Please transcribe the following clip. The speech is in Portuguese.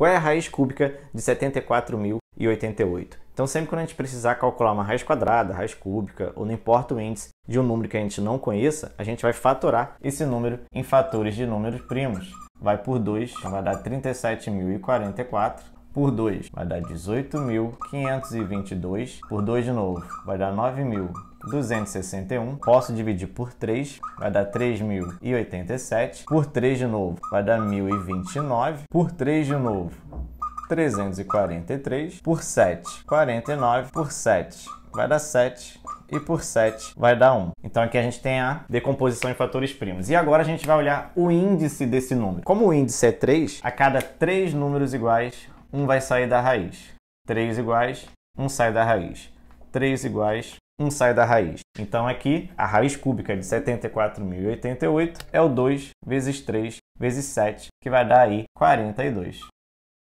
Qual é a raiz cúbica de 74.088? Então, sempre quando a gente precisar calcular uma raiz quadrada, raiz cúbica, ou não importa o índice de um número que a gente não conheça, a gente vai fatorar esse número em fatores de números primos. Vai por 2, então vai dar 37.044 por 2 vai dar 18.522, por 2 de novo vai dar 9.000 261. Posso dividir por 3, vai dar 3.087. Por 3 de novo, vai dar 1.029. Por 3 de novo, 343. Por 7, 49. Por 7, vai dar 7 e por 7 vai dar 1. Então aqui a gente tem a decomposição em fatores primos. E agora a gente vai olhar o índice desse número. Como o índice é 3, a cada 3 números iguais, 1 vai sair da raiz. 3 iguais, 1 sai da raiz. 3 iguais, 1 sai da raiz. Então aqui a raiz cúbica de 74.088 é o 2 vezes 3 vezes 7, que vai dar aí 42.